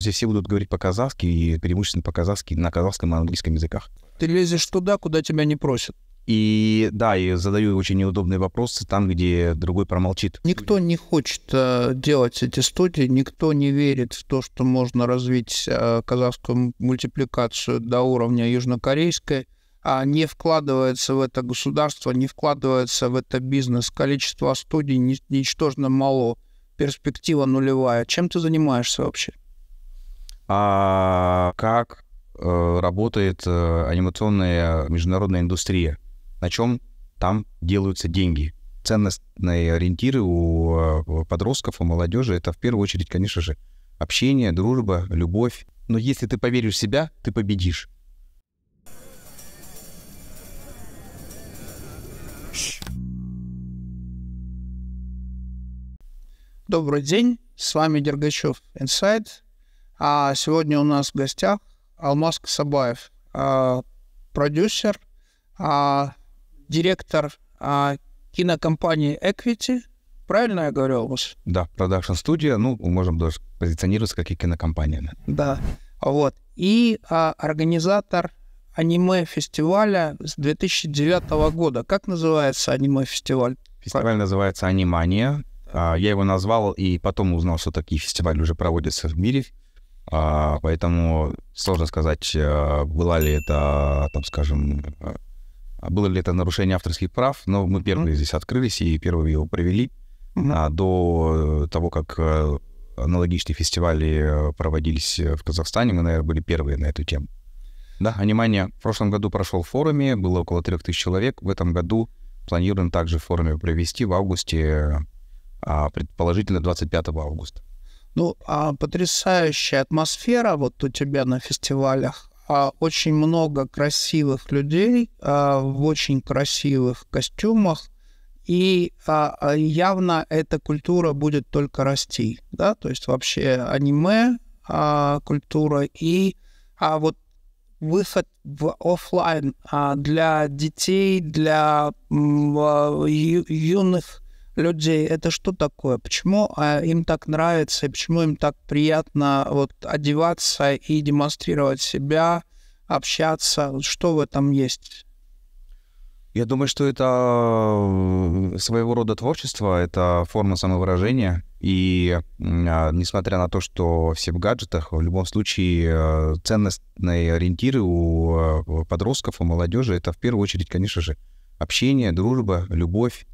Здесь все будут говорить по-казахски и преимущественно по-казахски, на казахском и английском языках. Ты лезешь туда, куда тебя не просят. И да, и задаю очень неудобные вопросы там, где другой промолчит. Никто не хочет э, делать эти студии, никто не верит в то, что можно развить э, казахскую мультипликацию до уровня южнокорейской, а не вкладывается в это государство, не вкладывается в это бизнес. Количество студий ни, ничтожно мало, перспектива нулевая. Чем ты занимаешься вообще? а как э, работает э, анимационная международная индустрия, на чем там делаются деньги. Ценностные ориентиры у, э, у подростков, у молодежи это в первую очередь, конечно же, общение, дружба, любовь. Но если ты поверишь в себя, ты победишь. Добрый день, с вами Дергачев Инсайт, а сегодня у нас в гостях Алмаз Касабаев, а, продюсер, а, директор а, кинокомпании Equity. Правильно я говорю, Алмаз? Да, продакшн-студия, ну, можем даже позиционироваться как и кинокомпания. Да, вот. И а, организатор аниме-фестиваля с 2009 года. Как называется аниме-фестиваль? Фестиваль как? называется «Анимания». Я его назвал и потом узнал, что такие фестивали уже проводятся в мире. А, поэтому сложно сказать, э, было ли это, там, скажем, э, было ли это нарушение авторских прав, но мы первые mm-hmm. здесь открылись и первые его провели. Mm-hmm. А до э, того, как аналогичные фестивали проводились в Казахстане, мы, наверное, были первые на эту тему. Да, внимание, в прошлом году прошел в форуме, было около 3000 человек. В этом году планируем также в форуме провести в августе, а, предположительно 25 августа. Ну, а, потрясающая атмосфера вот у тебя на фестивалях. А, очень много красивых людей а, в очень красивых костюмах. И а, а явно эта культура будет только расти, да, то есть вообще аниме а, культура и а вот выход в офлайн а, для детей, для м, а, ю, юных людей это что такое, почему э, им так нравится, и почему им так приятно вот одеваться и демонстрировать себя, общаться, что в этом есть? Я думаю, что это э, своего рода творчество, это форма самовыражения. И а, несмотря на то, что все в гаджетах, в любом случае э, ценностные ориентиры у э, подростков, у молодежи, это в первую очередь, конечно же, общение, дружба, любовь,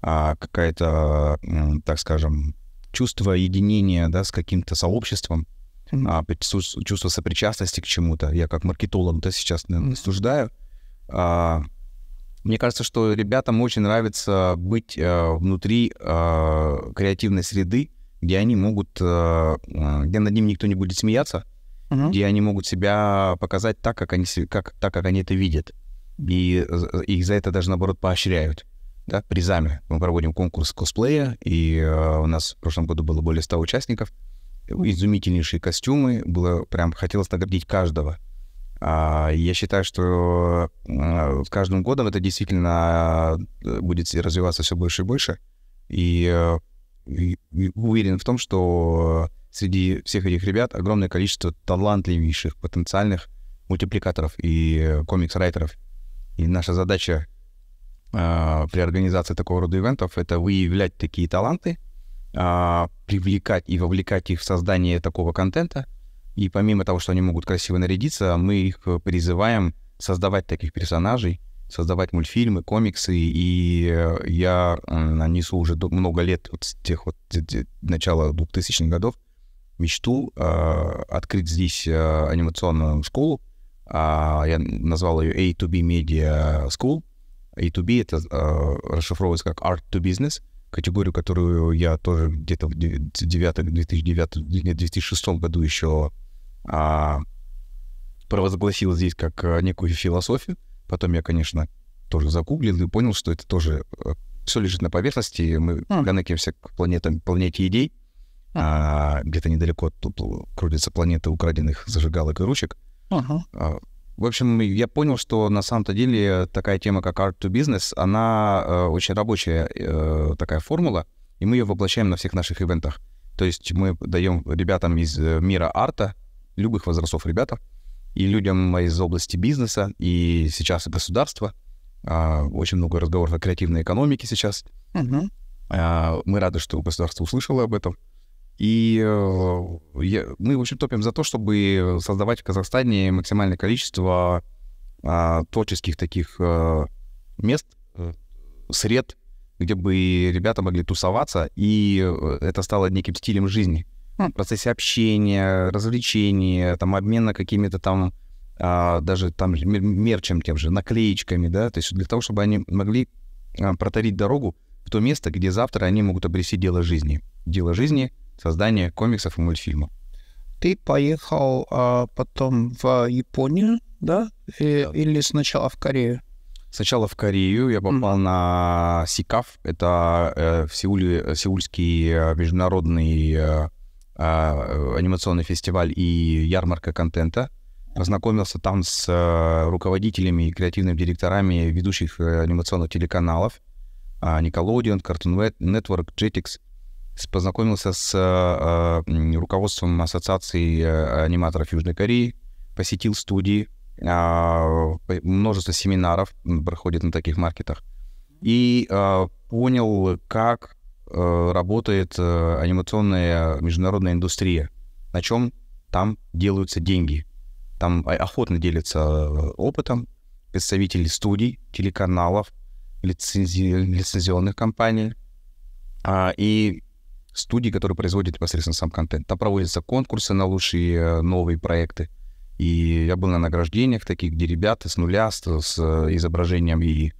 а какая-то, так скажем, чувство единения да, с каким-то сообществом, а, чувство сопричастности к чему-то. Я как маркетолог да, сейчас наверное, А, мне кажется, что ребятам очень нравится быть а, внутри а, креативной среды, где они могут, э, а, где над ним никто не будет смеяться, mm-hmm. где они могут себя показать так, как они, как, так, как они это видят. И э, их за это даже, наоборот, поощряют да, призами. Мы проводим конкурс косплея, и э, у нас в прошлом году было более 100 участников. Изумительнейшие костюмы, было прям хотелось наградить каждого. А, я считаю, что а, с каждым годом это действительно э, будет развиваться все больше и больше. И, э, и, и уверен в том, что среди всех этих ребят огромное количество талантливейших потенциальных мультипликаторов и комикс-райтеров. И наша задача Э, при организации такого рода ивентов, это выявлять такие таланты, а, привлекать и вовлекать их в создание такого контента. И помимо того, что они могут красиво нарядиться, мы их призываем создавать таких персонажей, создавать мультфильмы, комиксы. И э, я нанесу уже много лет, вот с тех вот начала 2000-х годов, мечту э, открыть здесь э, анимационную школу. Э, я назвал ее A2B Media School. A2B это э, расшифровывается как Art to Business, категорию, которую я тоже где-то в 2009-2006 году еще а, провозгласил здесь как а, некую философию. Потом я, конечно, тоже загуглил и понял, что это тоже а, все лежит на поверхности. Мы mm. коннектимся к планетам, планете идей. Mm. А, где-то недалеко тут э, крутится планета украденных зажигалок и ручек. Uh-huh. В общем, я понял, что на самом-то деле такая тема, как art to business, она э, очень рабочая э, такая формула, и мы ее воплощаем на всех наших ивентах. То есть мы даем ребятам из э, мира арта, любых возрастов ребята, и людям из области бизнеса, и сейчас и государства. Э, очень много разговоров о креативной экономике сейчас. Угу. Э, мы рады, что государство услышало об этом. И э, я, мы, в общем, топим за то, чтобы создавать в Казахстане максимальное количество а, творческих таких а, мест, э, сред, где бы ребята могли тусоваться, и это стало неким стилем жизни. Хм. В процессе общения, развлечения, там, обмена какими-то там, а, даже там мерчем тем же, наклеечками, да, то есть для того, чтобы они могли а, протарить дорогу в то место, где завтра они могут обрести дело жизни. Дело жизни — создания комиксов и мультфильмов. Ты поехал а, потом в Японию, да? И, или сначала в Корею? Сначала в Корею я попал mm-hmm. на СИКАФ, это э, в Сеуле, Сеульский э, международный э, э, анимационный фестиваль и ярмарка контента. Познакомился там с э, руководителями и креативными директорами ведущих э, анимационных телеканалов э, Nickelodeon, Cartoon Network, Jetix познакомился с э, руководством Ассоциации э, аниматоров Южной Кореи, посетил студии, э, множество семинаров проходит на таких маркетах, и э, понял, как э, работает э, анимационная международная индустрия, на чем там делаются деньги. Там охотно делятся опытом представители студий, телеканалов, лицензионных компаний. и Студии, которые производят непосредственно сам контент. Там проводятся конкурсы на лучшие э, новые проекты. И я был на награждениях таких, где ребята с нуля, с, с э, изображением и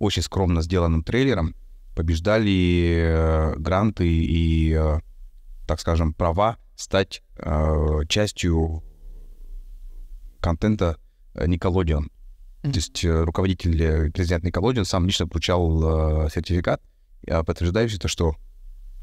очень скромно сделанным трейлером побеждали э, гранты и, э, так скажем, права стать э, частью контента э, Nickelodeon. Mm-hmm. То есть руководитель, президент Nickelodeon сам лично получал э, сертификат, подтверждающий то, что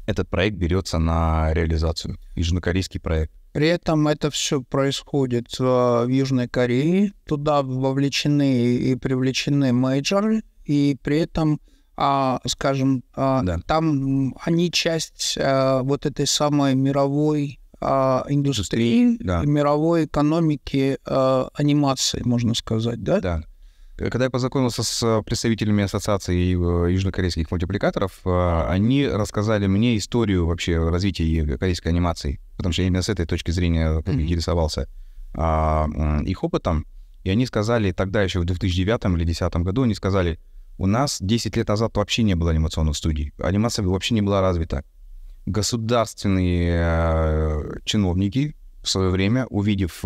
этот проект берется на реализацию, южнокорейский проект. При этом это все происходит э, в Южной Корее. Туда вовлечены и привлечены мейджоры, и при этом, а, скажем, а, да. там они часть э, вот этой самой мировой а, индустрии, да. мировой экономики э, анимации, можно сказать, да? Да. Когда я познакомился с э, представителями ассоциации э, южнокорейских мультипликаторов, э, они рассказали мне историю вообще развития корейской анимации, потому что я именно с этой точки зрения интересовался mm-hmm. их опытом. И они сказали тогда еще в 2009 или 2010 году, они сказали, у нас 10 лет назад вообще не было анимационных студий, анимация вообще не была развита. Государственные чиновники в свое время, увидев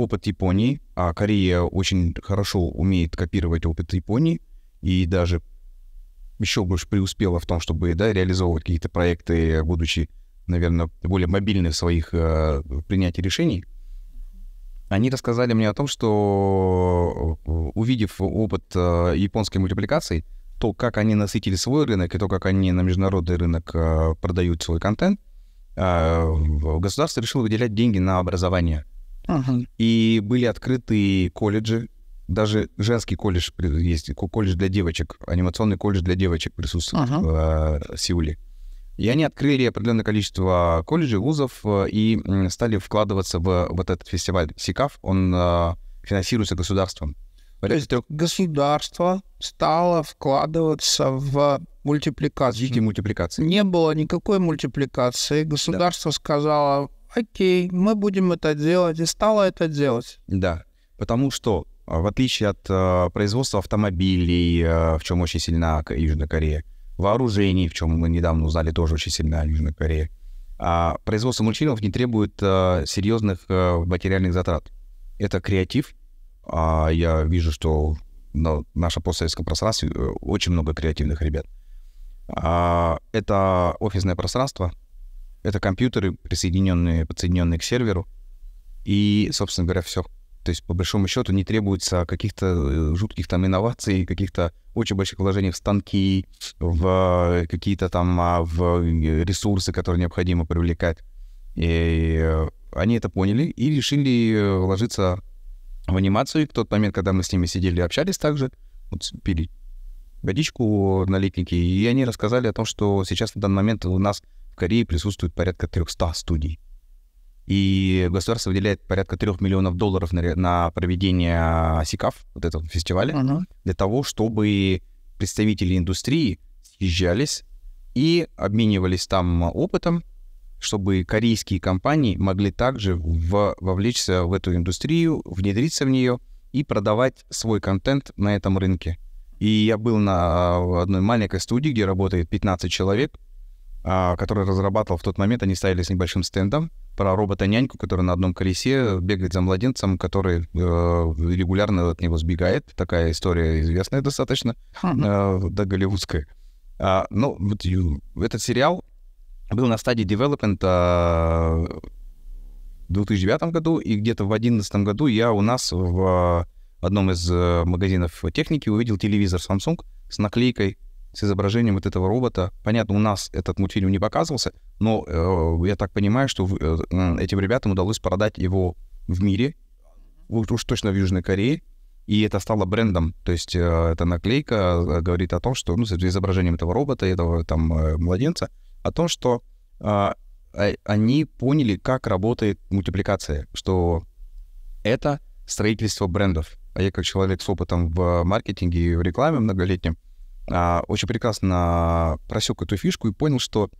опыт Японии, а Корея очень хорошо умеет копировать опыт Японии и даже еще больше преуспела в том, чтобы да, реализовывать какие-то проекты, будучи, наверное, более мобильны в своих э, принятии решений. Они рассказали мне о том, что э, увидев опыт э, японской мультипликации, то, как они насытили свой рынок и то, как они на международный рынок э, продают свой контент, э, государство решило выделять деньги на образование и были открыты колледжи, даже женский колледж есть, колледж для девочек, анимационный колледж для девочек присутствует uh-huh. в э, Сеуле. И они открыли определенное количество колледжей, вузов э, и стали вкладываться в вот этот фестиваль СИКАФ. Он э, финансируется государством. То есть государство стало вкладываться в мультипликацию. Видите, мультипликации. Не было никакой мультипликации. Государство да. сказало, окей, мы будем это делать, и стала это делать. Да, потому что э, в отличие от э, производства автомобилей, э, в чем очень сильна Южная Корея, вооружений, в чем мы недавно узнали тоже очень сильна Южная Корея, э, производство мультфильмов не требует э, серьезных э, материальных затрат. Это креатив. Э, я вижу, что на нашем постсоветском пространстве э, очень много креативных ребят. Э, это офисное пространство, это компьютеры, присоединенные, подсоединенные к серверу. И, собственно говоря, все. То есть, по большому счету, не требуется каких-то э, жутких там инноваций, каких-то очень больших вложений в станки, в э, какие-то там а, в э, ресурсы, которые необходимо привлекать. И они это поняли и решили вложиться в анимацию. И в тот момент, когда мы с ними сидели и общались также, вот пили водичку на летнике, и они рассказали о том, что сейчас в данный момент у нас Корее присутствует порядка 300 студий. И государство выделяет порядка 3 миллионов долларов на, на проведение СИКАФ, вот этого фестиваля, uh-huh. для того, чтобы представители индустрии съезжались и обменивались там опытом, чтобы корейские компании могли также в, вовлечься в эту индустрию, внедриться в нее и продавать свой контент на этом рынке. И я был на а, одной маленькой студии, где работает 15 человек, а, который разрабатывал в тот момент, они стояли с небольшим стендом про робота-няньку, который на одном колесе бегает за младенцем, который э, регулярно от него сбегает. Такая история известная достаточно, э, да, голливудская. А, ну, этот сериал был на стадии девелопмента э, в 2009 году, и где-то в 2011 году я у нас в э, одном из э, магазинов техники увидел телевизор Samsung с наклейкой с изображением вот этого робота. Понятно, у нас этот мультфильм не показывался, но э, я так понимаю, что в, э, этим ребятам удалось продать его в мире, уж точно в Южной Корее, и это стало брендом. То есть э, эта наклейка э, говорит о том, что, ну, с изображением этого робота, этого там э, младенца, о том, что э, они поняли, как работает мультипликация, что это строительство брендов. А я как человек с опытом в маркетинге и в рекламе многолетнем, а, очень прекрасно просек эту фишку и понял, что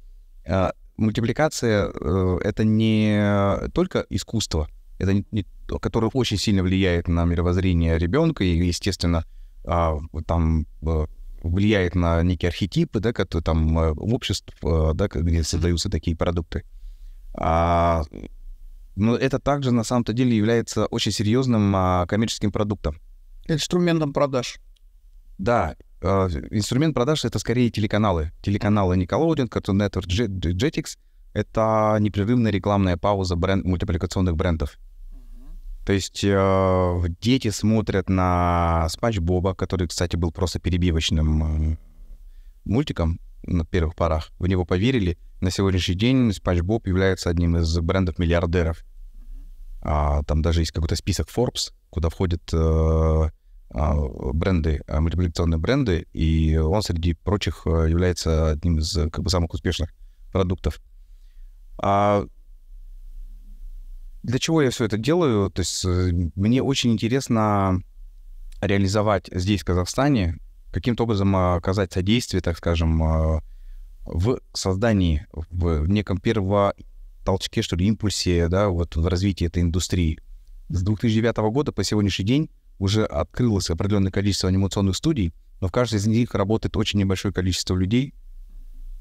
а, мультипликация а, это не только искусство, это не, не, которое очень сильно влияет на мировоззрение ребенка и, естественно, а, там э, влияет на некие архетипы, да, которые там э, в обществе, да, где создаются такие продукты. А, но это также на самом-то деле является очень серьезным а, коммерческим продуктом. Инструментом продаж. Да, а, инструмент продаж — это скорее телеканалы. Телеканалы Nickelodeon, Cartoon Network, Jetix — это непрерывная рекламная пауза бренд, мультипликационных брендов. То есть э, дети смотрят на Спанч Боба, который, кстати, был просто перебивочным э, мультиком на первых порах. В него поверили. На сегодняшний день Спанч Боб является одним из брендов миллиардеров. А, там даже есть какой-то список Forbes, куда входит э, а, бренды, а, мультипликационные бренды, и он, среди прочих, э, является одним из э, как бы, самых успешных продуктов. А для чего я все это делаю? То есть э, мне очень интересно реализовать здесь, в Казахстане, каким-то образом оказать содействие, так скажем, в создании, в неком первом толчке, что ли, импульсе, да, вот в развитии этой индустрии. С 2009 года по сегодняшний день уже открылось определенное количество анимационных студий, но в каждой из них работает очень небольшое количество людей,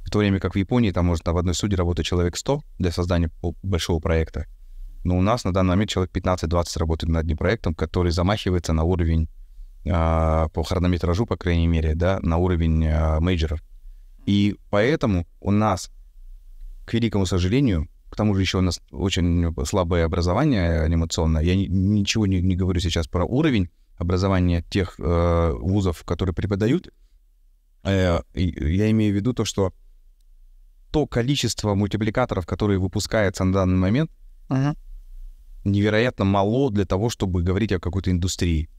в то время как в Японии там может в одной студии работать человек 100 для создания большого проекта. Но у нас на данный момент человек 15-20 работает над одним проектом, который замахивается на уровень э, по хронометражу, по крайней мере, да, на уровень э, а, мейджеров. И поэтому у нас, к великому сожалению, к тому же еще у нас очень слабое образование анимационное. Я ни, ничего не, не говорю сейчас про уровень образования тех э, вузов, которые преподают. Э, я имею в виду то, что то количество мультипликаторов, которые выпускается на данный момент, uh-huh. невероятно мало для того, чтобы говорить о какой-то индустрии.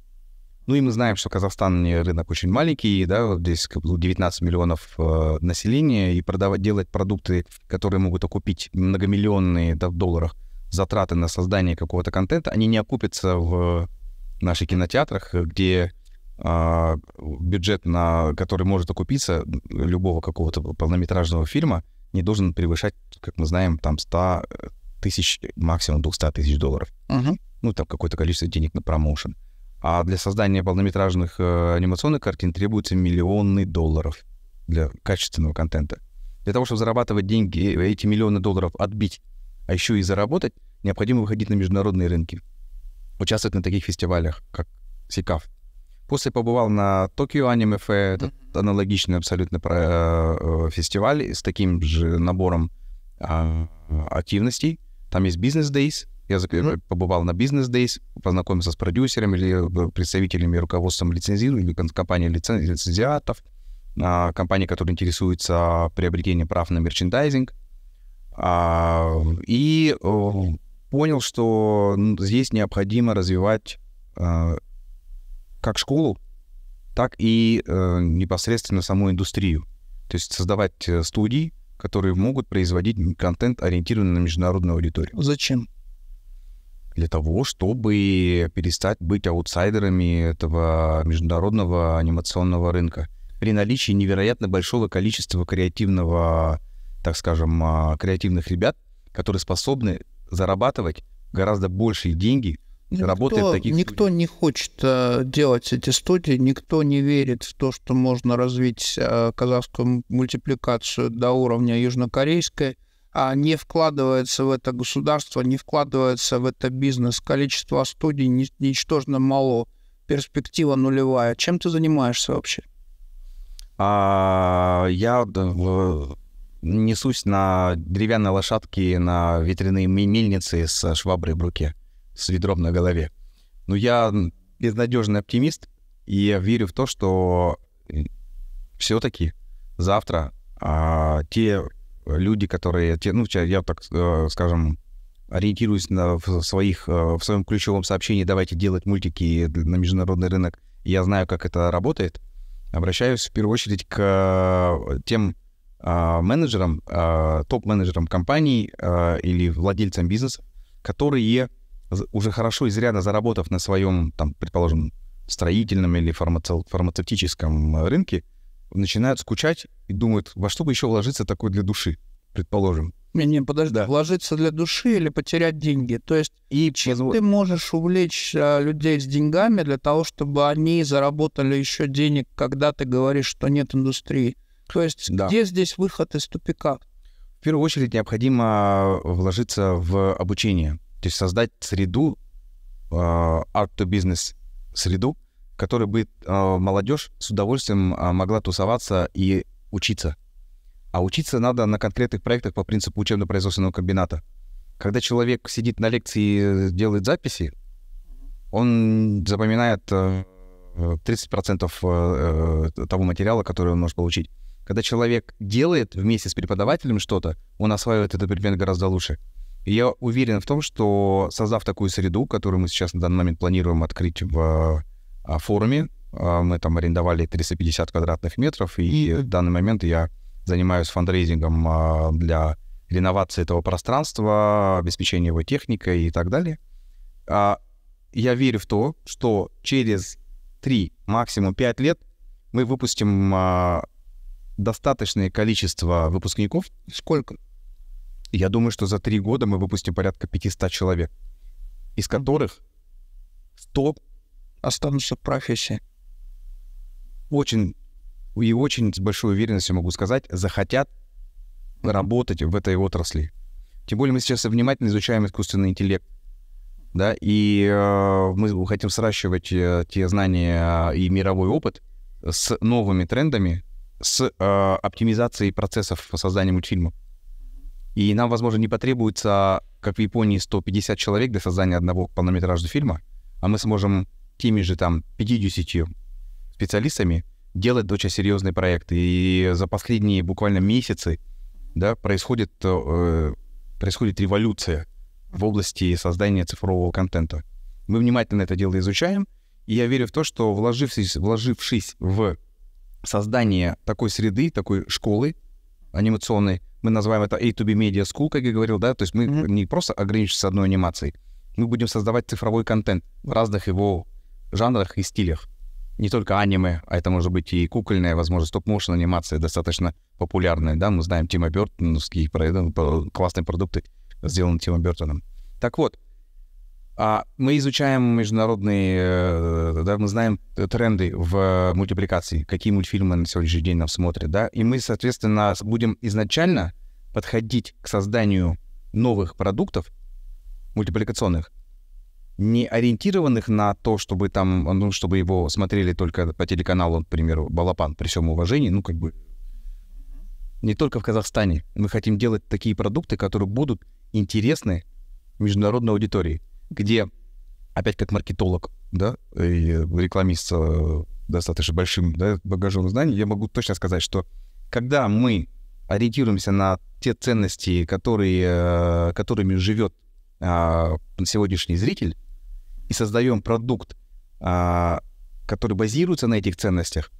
Ну и мы знаем, что Казахстан рынок очень маленький, да, вот здесь 19 миллионов э, населения, и продавать, делать продукты, которые могут окупить многомиллионные да, в долларах затраты на создание какого-то контента, они не окупятся в наших кинотеатрах, где э, бюджет, на который может окупиться любого какого-то полнометражного фильма, не должен превышать, как мы знаем, там 100 тысяч, максимум 200 тысяч долларов. Угу. Ну, там какое-то количество денег на промоушен. Угу. А для создания полнометражных э, анимационных картин требуются миллионы долларов для качественного контента. Для того, чтобы зарабатывать деньги, э, эти миллионы долларов отбить, а еще и заработать, необходимо выходить на международные рынки, участвовать на таких фестивалях, как Сикав. После побывал на Токио Anime Fair, это mm-hmm. аналогичный абсолютно про, э, э, фестиваль с таким же набором э, активностей. Там есть бизнес Days, я ну. э, побывал на бизнес-дейс, познакомился с продюсерами, или э, представителями, руководством лицензируемой ну, компании лицен... лицензиатов, а, компании, которые интересуются приобретением прав на мерчендайзинг. А, и понял, что здесь необходимо развивать а, как школу, так и э, непосредственно саму индустрию. То есть создавать студии, которые могут производить контент, ориентированный на международную аудиторию. Зачем? для того, чтобы перестать быть аутсайдерами этого международного анимационного рынка. При наличии невероятно большого количества креативного, так скажем, а, креативных ребят, которые способны зарабатывать гораздо большие деньги, никто, работая в таких Никто студиях. не хочет э, делать эти студии, никто не верит в то, что можно развить э, казахскую мультипликацию до уровня южнокорейской. А, не вкладывается в это государство, не вкладывается в это бизнес. Количество студий ничтожно мало, перспектива нулевая. Чем ты занимаешься вообще? А, я э, несусь на деревянной лошадке на ветряные мельницы с шваброй в руке, с ведром на голове. Но ну, я безнадежный оптимист, и я верю в то, что все-таки завтра а, те люди, которые, ну, я так, э, скажем, ориентируюсь на, в, своих, э, в своем ключевом сообщении «давайте делать мультики на международный рынок», я знаю, как это работает, обращаюсь в первую очередь к э, тем менеджерам, топ-менеджерам компаний или владельцам бизнеса, которые уже хорошо изрядно заработав на своем, там, предположим, строительном или фармацевтическом рынке, начинают скучать и думают, во что бы еще вложиться такой для души, предположим. Не, не, подожди, да. вложиться для души или потерять деньги. То есть, и чем ты можешь увлечь а, людей с деньгами для того, чтобы они заработали еще денег, когда ты говоришь, что нет индустрии? То есть, да. где здесь выход из тупика? В первую очередь необходимо а, вложиться в обучение, то есть создать среду, арт-то-бизнес среду, которой бы а, молодежь с удовольствием а, могла тусоваться и учиться. А учиться надо на конкретных проектах по принципу учебно-производственного комбината. Когда человек сидит на лекции, и делает записи, он запоминает 30% э, э, э, того материала, который он может получить. Когда человек делает вместе с преподавателем что-то, он осваивает этот предмет гораздо лучше. И я уверен в том, что создав такую среду, которую мы сейчас на данный момент планируем открыть в а, форуме. А, мы там арендовали 350 квадратных метров, и в данный момент я занимаюсь фандрейзингом а, для реновации этого пространства, обеспечения его техникой и так далее. Я верю в то, что через 3, максимум 5 лет мы выпустим достаточное количество выпускников. Сколько? Я думаю, что за 3 года мы выпустим порядка 500 человек, из которых 100 останутся в профессии. Очень и очень с большой уверенностью могу сказать, захотят работать в этой отрасли. Тем более мы сейчас внимательно изучаем искусственный интеллект, да, и э, мы хотим сращивать э, те знания э, и мировой опыт с новыми трендами, с э, оптимизацией процессов по созданию мультфильмов. И нам, возможно, не потребуется, как в Японии, 150 человек для создания одного полнометражного фильма, а мы сможем теми же там 50 специалистами делать очень а, серьезные проекты. И за последние буквально месяцы да, происходит, э, происходит революция в области создания цифрового контента. Мы внимательно это дело изучаем, и я верю в то, что вложившись, вложившись в создание такой среды, такой школы анимационной, мы называем это A2B Media School, как я говорил, да, то есть мы mm-hmm. не просто ограничимся одной анимацией, мы будем создавать цифровой контент в разных его жанрах и стилях. Не только аниме, а это может быть и кукольная, возможно, стоп-моушен анимация достаточно популярная, да, мы знаем Тима Бёртоновские классные продукты, сделаны Тимом Бёртоном. Так вот, а мы изучаем международные, э, да, мы знаем тренды в мультипликации, какие мультфильмы на сегодняшний день нам смотрят, да, и мы, соответственно, будем изначально подходить к созданию новых продуктов мультипликационных не ориентированных на то, чтобы там, ну, чтобы его смотрели только по телеканалу, к примеру, Балапан, при всем уважении, ну, как бы, не только в Казахстане. Мы хотим делать такие продукты, которые будут интересны международной аудитории, где, опять как маркетолог, да, и рекламист э, достаточно большим да, багажом знаний, я могу точно сказать, что когда мы ориентируемся на те ценности, которые, э, которыми живет а, сегодняшний зритель, и создаем продукт, а, который базируется на этих ценностях,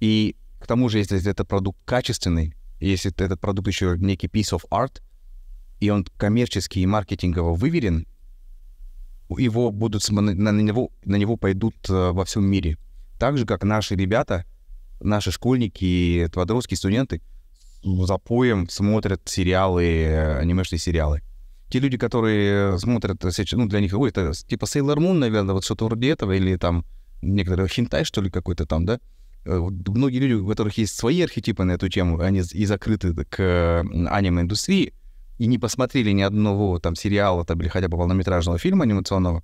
и к тому же, если этот продукт качественный, если этот продукт еще некий piece of art, и он коммерчески и маркетингово выверен, его будут, на, него, на него пойдут э, во всем мире. Так же, как наши ребята, наши школьники, подростки, студенты за поем смотрят сериалы, э, анимешные сериалы те люди, которые э, смотрят, э, ну, для них, ой, это типа Sailor Moon, наверное, вот что-то вроде этого, или там некоторые хентай, что ли, какой-то там, да? Э, многие люди, у которых есть свои архетипы на эту тему, они и закрыты к аниме-индустрии, и не посмотрели ни одного там сериала там, или хотя бы полнометражного фильма анимационного,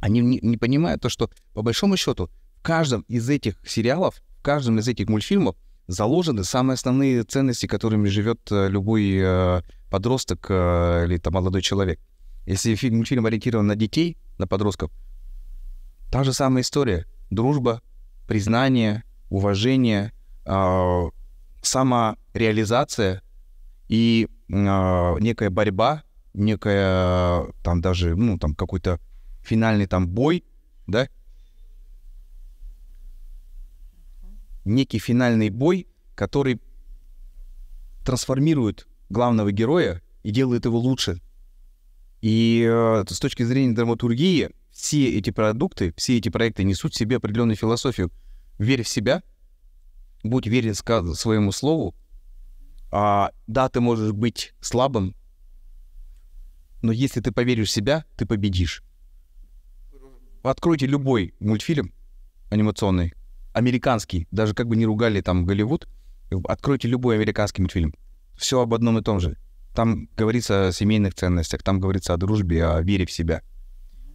они не, не понимают то, что по большому счету в каждом из этих сериалов, в каждом из этих мультфильмов заложены самые основные ценности, которыми живет любой подросток э, или там молодой человек. Если фильм, фильм ориентирован на детей, на подростков, та же самая история. Дружба, признание, уважение, э, самореализация и э, некая борьба, некая там даже, ну, там какой-то финальный там бой, да? Некий финальный бой, который трансформирует главного героя и делает его лучше. И э, с точки зрения драматургии, все эти продукты, все эти проекты несут в себе определенную философию. Верь в себя, будь верен своему слову. А, да, ты можешь быть слабым, но если ты поверишь в себя, ты победишь. Откройте любой мультфильм анимационный, американский, даже как бы не ругали там Голливуд, откройте любой американский мультфильм все об одном и том же. Там говорится о семейных ценностях, там говорится о дружбе, о вере в себя.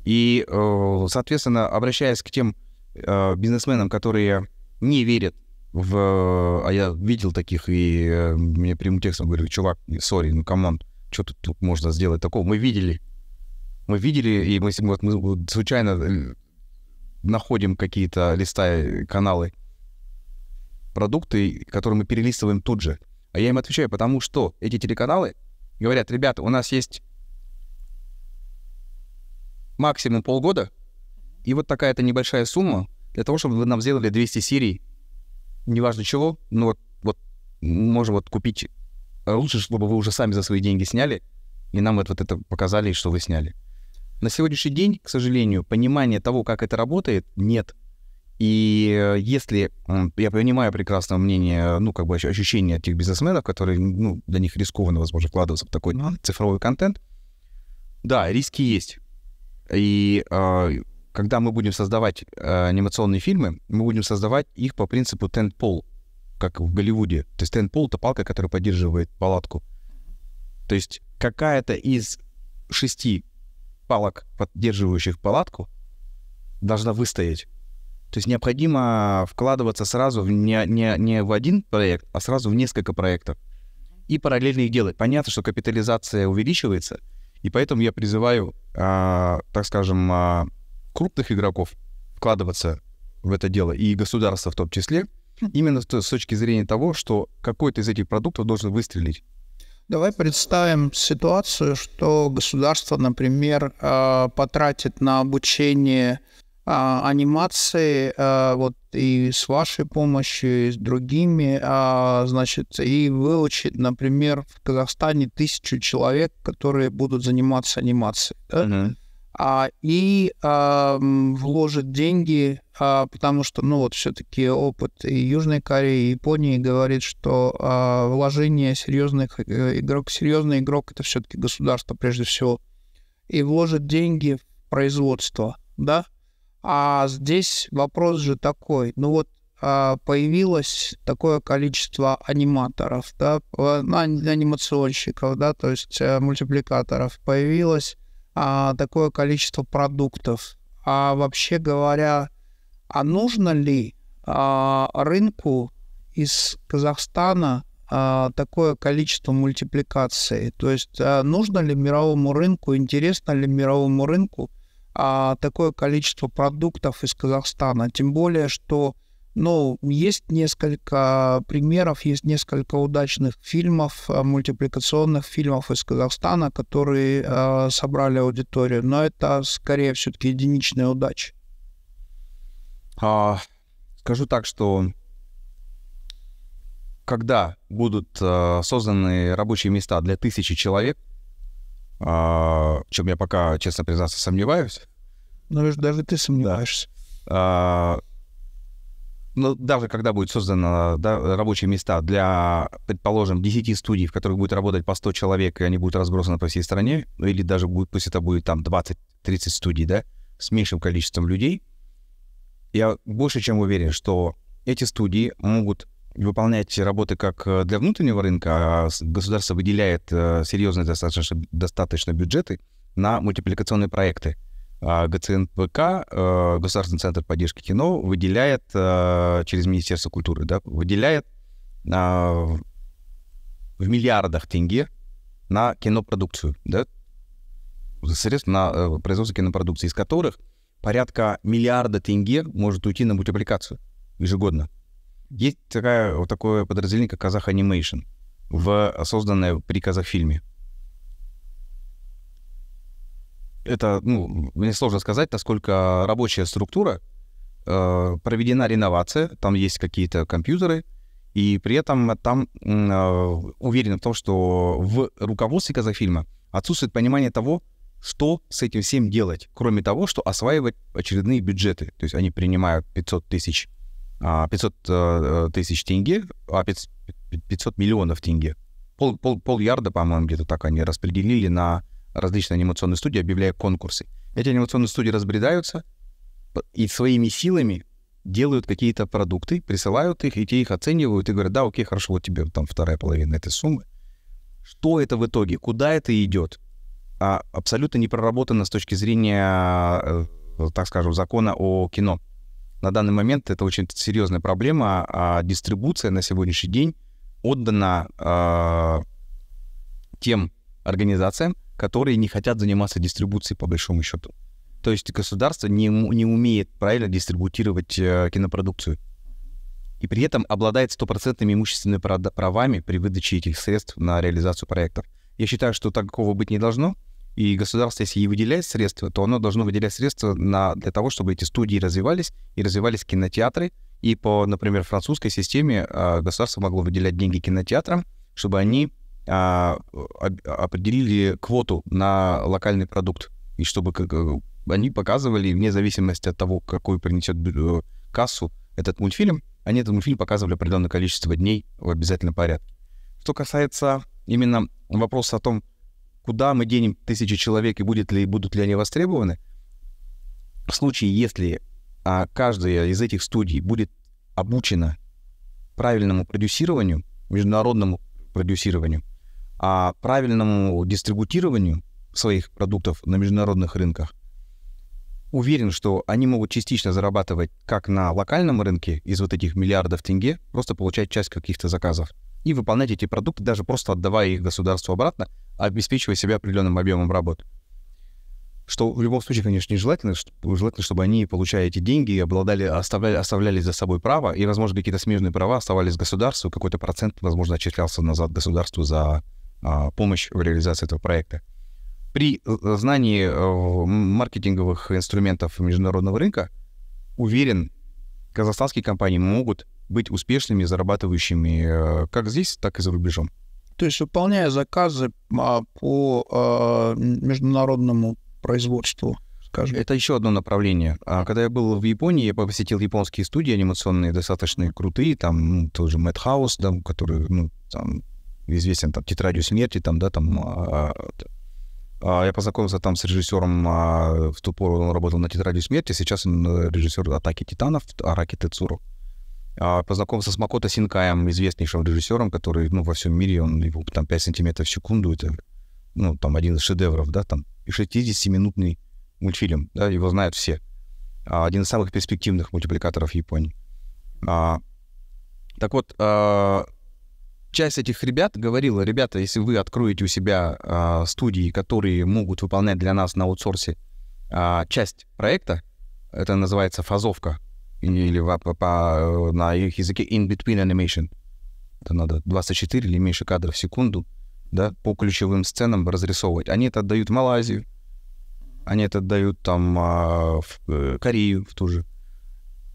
И, э, соответственно, обращаясь к тем э, бизнесменам, которые не верят в... А я видел таких, и э, мне прямым текстом говорили, чувак, сори, ну камон, что тут, можно сделать такого? Мы видели. Мы видели, и мы, вот, мы случайно находим какие-то, листа каналы, продукты, которые мы перелистываем тут же. А я им отвечаю, потому что эти телеканалы говорят, ребята, у нас есть максимум полгода, и вот такая-то небольшая сумма для того, чтобы вы нам сделали 200 серий, неважно чего, но ну вот, вот можем вот купить. А лучше, чтобы вы уже сами за свои деньги сняли, и нам вот, вот это показали, что вы сняли. На сегодняшний день, к сожалению, понимания того, как это работает, нет. И э, если я понимаю прекрасное мнение, ну, как бы ощущение тех бизнесменов, которые, ну, для них рискованно, возможно, вкладываться в такой mm цифровой контент, да, риски есть. И э, когда мы будем создавать э, анимационные фильмы, мы будем создавать их по принципу тент-пол, как в Голливуде. То есть тент-пол — это палка, которая поддерживает палатку. То есть какая-то из шести палок, поддерживающих палатку, должна выстоять то есть необходимо вкладываться сразу в не, не, не в один проект, а сразу в несколько проектов. И параллельно их делать. Понятно, что капитализация увеличивается, и поэтому я призываю, а, так скажем, а, крупных игроков вкладываться в это дело, и государство в том числе, именно с точки зрения того, что какой-то из этих продуктов должен выстрелить. Давай представим ситуацию, что государство, например, а, потратит на обучение а, анимации, а, вот и с вашей помощью, и с другими, а, значит, и выучить, например, в Казахстане тысячу человек, которые будут заниматься анимацией. Да? Uh-huh. А, и а, вложит деньги, а, потому что, ну вот, все-таки опыт и Южной Кореи, и Японии говорит, что а, вложение серьезных э, игрок, серьезный игрок это все-таки государство прежде всего, и вложит деньги в производство, да, а здесь вопрос же такой. Ну вот а, появилось такое количество аниматоров, да, а, анимационщиков, да, то есть э, мультипликаторов. Появилось а, такое количество продуктов. А вообще говоря, а нужно ли а, рынку из Казахстана а, такое количество мультипликации? То есть а нужно ли мировому рынку, интересно ли мировому рынку а, такое количество продуктов из Казахстана. Тем более, что ну, есть несколько примеров, есть несколько удачных фильмов, а, мультипликационных фильмов из Казахстана, которые э, собрали аудиторию, но это скорее все-таки единичная удача. А, скажу так, что когда будут э, созданы рабочие места для тысячи человек, в а, чем я пока, честно признаться, сомневаюсь. Ну, даже ты сомневаешься. Да. А, Но ну, даже когда будет создано да, рабочие места для, предположим, 10 студий, в которых будет работать по 100 человек, и они будут разбросаны по всей стране, ну, или даже будет, пусть это будет там 20-30 студий, да, с меньшим количеством людей, я больше чем уверен, что эти студии могут выполнять работы как э, для внутреннего рынка, а государство выделяет э, серьезные достаточно, достаточно бюджеты на мультипликационные проекты. А ГЦНПК, э, Государственный центр поддержки кино, выделяет через Министерство культуры, да, выделяет а, в миллиардах тенге на кинопродукцию, да, средств на производство кинопродукции, из которых порядка миллиарда тенге может уйти на мультипликацию ежегодно. Есть такая, вот такое подразделение, как Казах Анимейшн, в, э, созданное при Казахфильме. Это, ну, мне сложно сказать, насколько рабочая структура, э, проведена реновация, там есть какие-то компьютеры, и при этом там э, уверены в том, что в руководстве Казахфильма отсутствует понимание того, что с этим всем делать, кроме того, что осваивать очередные бюджеты. То есть они принимают 500 тысяч 500 а, э, э, тысяч тенге, а 500 миллионов тенге. Пол, пол, пол ярда, по-моему, где-то так они распределили на различные анимационные студии, объявляя конкурсы. Эти анимационные студии разбредаются и своими силами делают какие-то продукты, присылают их, и те их оценивают и говорят, да, окей, хорошо, вот тебе там вторая половина этой суммы. Что это в итоге? Куда это идет? А, абсолютно не проработано с точки зрения, э, так скажем, закона о кино на данный момент это очень серьезная проблема. А дистрибуция на сегодняшний день отдана а, тем организациям, которые не хотят заниматься дистрибуцией по большому счету. То есть государство не, не умеет правильно дистрибутировать э, кинопродукцию. И при этом обладает стопроцентными имущественными правами при выдаче этих средств на реализацию проектов. Я считаю, что такого быть не должно. И государство, если и выделяет средства, то оно должно выделять средства на, для того, чтобы эти студии развивались, и развивались кинотеатры. И по, например, французской системе а, государство могло выделять деньги кинотеатрам, чтобы они а, определили квоту на локальный продукт, и чтобы как, э, они показывали, вне зависимости от того, какой принесет э, кассу этот мультфильм, они этот мультфильм показывали определенное количество дней в обязательном порядке. Что касается именно вопроса о том, куда мы денем тысячи человек и будет ли, будут ли они востребованы, в случае, если а, каждая из этих студий будет обучена правильному продюсированию, международному продюсированию, а правильному дистрибутированию своих продуктов на международных рынках, уверен, что они могут частично зарабатывать как на локальном рынке из вот этих миллиардов тенге, просто получать часть каких-то заказов, и выполнять эти продукты, даже просто отдавая их государству обратно, обеспечивая себя определенным объемом работы. Что в любом случае, конечно, нежелательно. что Желательно, чтобы они, получая эти деньги, обладали, оставляли, оставляли за собой право, и, возможно, какие-то смежные права оставались государству, какой-то процент, возможно, отчислялся назад государству за а, помощь в реализации этого проекта. При э, знании э, маркетинговых инструментов международного рынка, уверен, казахстанские компании могут быть успешными, зарабатывающими э, как здесь, так и за рубежом? То есть, выполняя заказы а, по а, международному производству, скажем. Это еще одно направление. А когда я был в Японии, я посетил японские студии анимационные, достаточно крутые, там ну, тоже мэтхаус, там, который, ну, там, известен там тетрадью смерти, там, да, там, а, а, я познакомился там с режиссером, а, в ту пору он работал на тетрадью смерти, сейчас он э, режиссер атаки титанов, Араки Тецуру. А, познакомился с Макото Синкаем, известнейшим режиссером, который, ну, во всем мире, он его там 5 сантиметров в секунду, это, ну, там, один из шедевров, да, там, и 60-минутный мультфильм, да, его знают все. А, один из самых перспективных мультипликаторов Японии. А, так вот, а, часть этих ребят говорила, ребята, если вы откроете у себя а, студии, которые могут выполнять для нас на аутсорсе а, часть проекта, это называется фазовка, или по, по, э, на их языке in-between animation. Это надо 24 или меньше кадров в секунду да, по ключевым сценам разрисовывать. Они это отдают Малайзию, они это отдают там а, в э, Корею в ту же.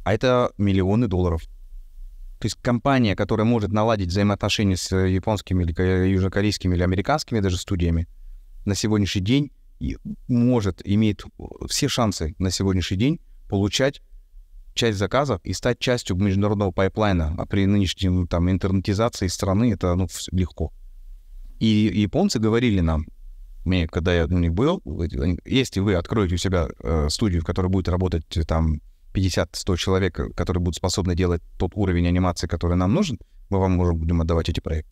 А это миллионы долларов. То есть компания, которая может наладить взаимоотношения с японскими или южнокорейскими или американскими даже студиями, на сегодняшний день может, имеет все шансы на сегодняшний день получать часть заказов и стать частью международного пайплайна. А при нынешнем ну, там интернетизации страны это ну, легко. И японцы говорили нам, мне, когда я у них был, если вы откроете у себя э, студию, в которой будет работать э, там 50-100 человек, э, которые будут способны делать тот уровень анимации, который нам нужен, мы вам можем будем отдавать эти проекты.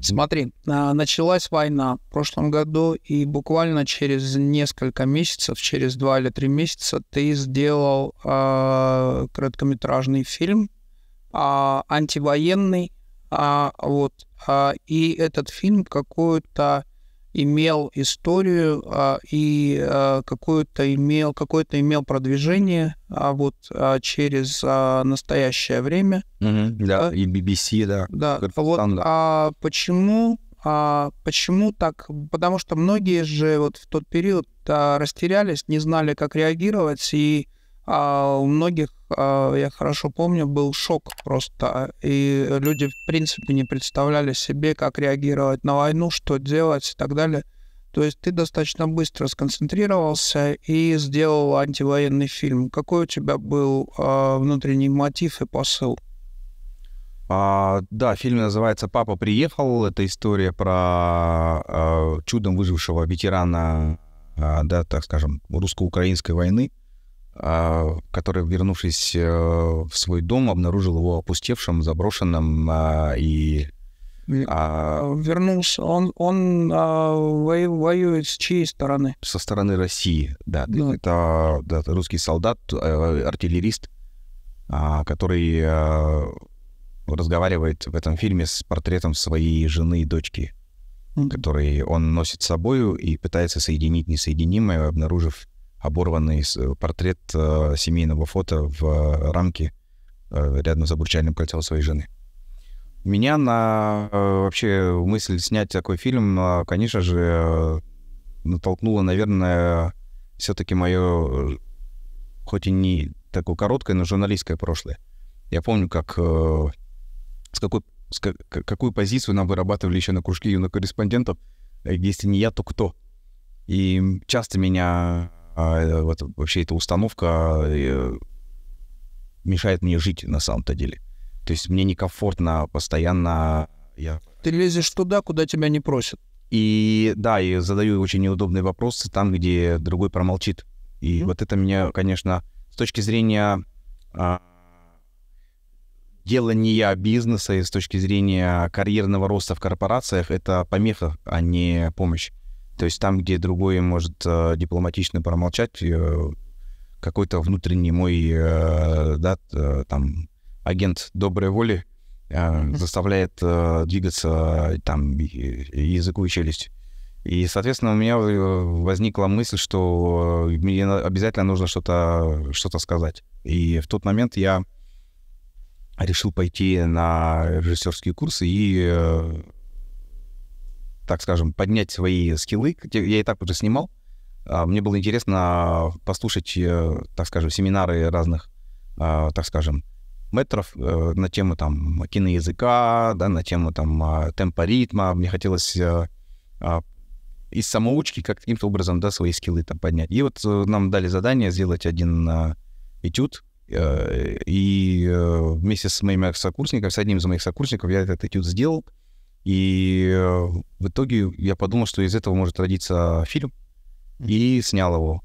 Смотри, а, началась война в прошлом году, и буквально через несколько месяцев, через два или три месяца, ты сделал э, короткометражный фильм э, антивоенный, э, вот, э, и этот фильм какую-то имел историю а, и а, какую-то имел, какое-то имел продвижение а вот а, через а, настоящее время. да, а, и BBC, да. Да, вот, а почему, а почему так? Потому что многие же вот в тот период а, растерялись, не знали, как реагировать, и а у многих, а, я хорошо помню, был шок просто. И люди, в принципе, не представляли себе, как реагировать на войну, что делать и так далее. То есть ты достаточно быстро сконцентрировался и сделал антивоенный фильм. Какой у тебя был э, внутренний мотив и посыл? А, да, фильм называется «Папа приехал». Это история про э, чудом выжившего ветерана, э, да, так скажем, русско-украинской войны. А, который, вернувшись э, в свой дом, обнаружил его опустевшим, заброшенным а, и... А, вернулся. Он, он воюет с чьей стороны? Со стороны России, да. Ну. да. Это да, русский солдат, э, артиллерист, который э, разговаривает в этом фильме с портретом своей жены и дочки, mm-hmm. который он носит с собой и пытается соединить несоединимое, обнаружив оборванный э, портрет э, семейного фото в э, рамке рядом с обручальным кольцом своей жены. Меня на вообще мысль снять такой фильм, конечно же, натолкнула, наверное, все-таки мое, хоть и не такое короткое, но журналистское прошлое. Я помню, как с какой, с как, какую позицию нам вырабатывали еще на кружке юных корреспондентов, если не я, то кто. И часто меня а, э, вот, вообще эта установка э, мешает мне жить на самом-то деле. То есть мне некомфортно постоянно... Я... Ты лезешь туда, куда тебя не просят. И да, и задаю очень неудобные вопросы там, где другой промолчит. И mm-hmm. вот это меня, конечно, с точки зрения а, делания а бизнеса и с точки зрения карьерного роста в корпорациях, это помеха, а не помощь. То есть там, где другой может э, дипломатично промолчать, э, какой-то внутренний мой, э, да, э, там, агент доброй воли э, заставляет э, двигаться э, там языку и челюсть. И, соответственно, у меня э, возникла мысль, что э, мне обязательно нужно что-то что сказать. И в тот момент я решил пойти на режиссерские курсы и так скажем, поднять свои скиллы. Я и так уже снимал. А, мне было интересно послушать, э, так скажем, семинары разных, а, так скажем, метров э, на тему там киноязыка, да, на тему там а, темпа ритма. Мне хотелось э, из самоучки каким-то образом, да, свои скиллы там поднять. И вот нам дали задание сделать один этюд, и вместе с моими сокурсниками, с одним из моих сокурсников я этот этюд сделал, и э, в итоге я подумал, что из этого может родиться фильм, и снял его.